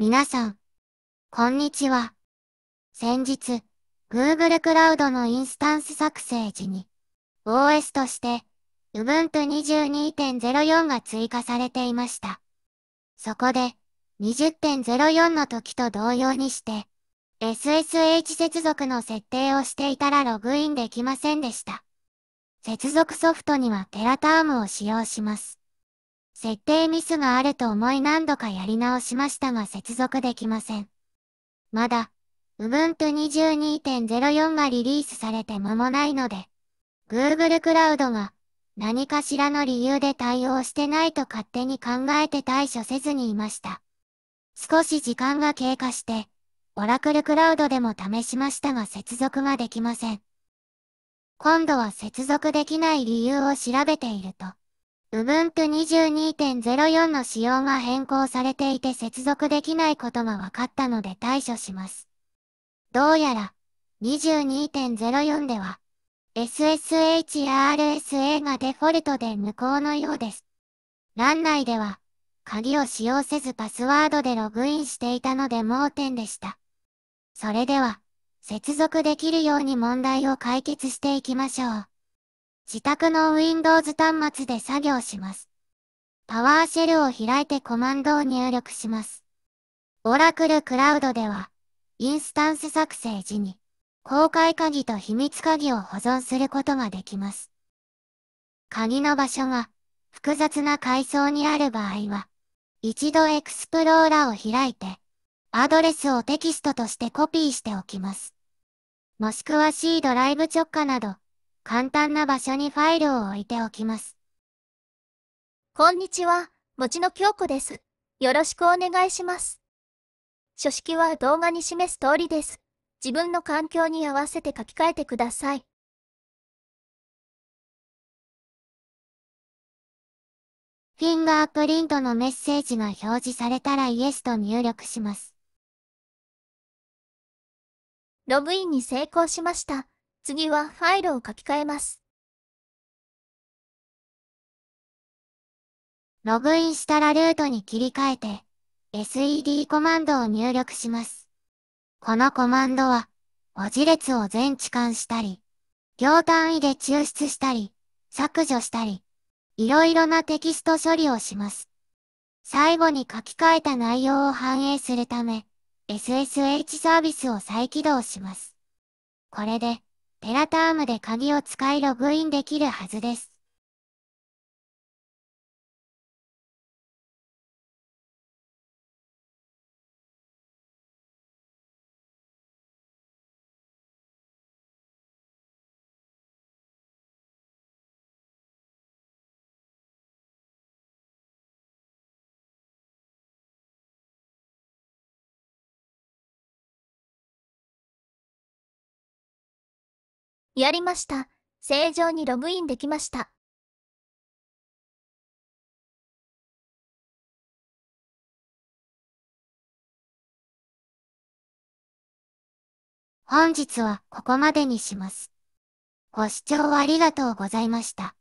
皆さん、こんにちは。先日、Google クラウドのインスタンス作成時に、OS として、Ubuntu 22.04が追加されていました。そこで、20.04の時と同様にして、SSH 接続の設定をしていたらログインできませんでした。接続ソフトにはテラタームを使用します。設定ミスがあると思い何度かやり直しましたが接続できません。まだ、Ubuntu 22.04がリリースされて間もないので、Google クラウドが何かしらの理由で対応してないと勝手に考えて対処せずにいました。少し時間が経過して、Oracle クラウドでも試しましたが接続ができません。今度は接続できない理由を調べていると、Ubuntu22.04 の仕様が変更されていて接続できないことが分かったので対処します。どうやら、22.04では、SSHRSA がデフォルトで無効のようです。欄内では、鍵を使用せずパスワードでログインしていたので盲点でした。それでは、接続できるように問題を解決していきましょう。自宅の Windows 端末で作業します。パワーシェルを開いてコマンドを入力します。Oracle Cloud では、インスタンス作成時に、公開鍵と秘密鍵を保存することができます。鍵の場所が複雑な階層にある場合は、一度エクスプローラーを開いて、アドレスをテキストとしてコピーしておきます。もしくは C ドライブ直下など、簡単な場所にファイルを置いておきます。こんにちは、もちの京子です。よろしくお願いします。書式は動画に示す通りです。自分の環境に合わせて書き換えてください。フィンガープリントのメッセージが表示されたら Yes と入力します。ログインに成功しました。次はファイルを書き換えます。ログインしたらルートに切り替えて、SED コマンドを入力します。このコマンドは、文字列を全置換したり、行単位で抽出したり、削除したり、いろいろなテキスト処理をします。最後に書き換えた内容を反映するため、SSH サービスを再起動します。これで、テラタームで鍵を使いログインできるはずです。やりました。正常にログインできました。本日はここまでにします。ご視聴ありがとうございました。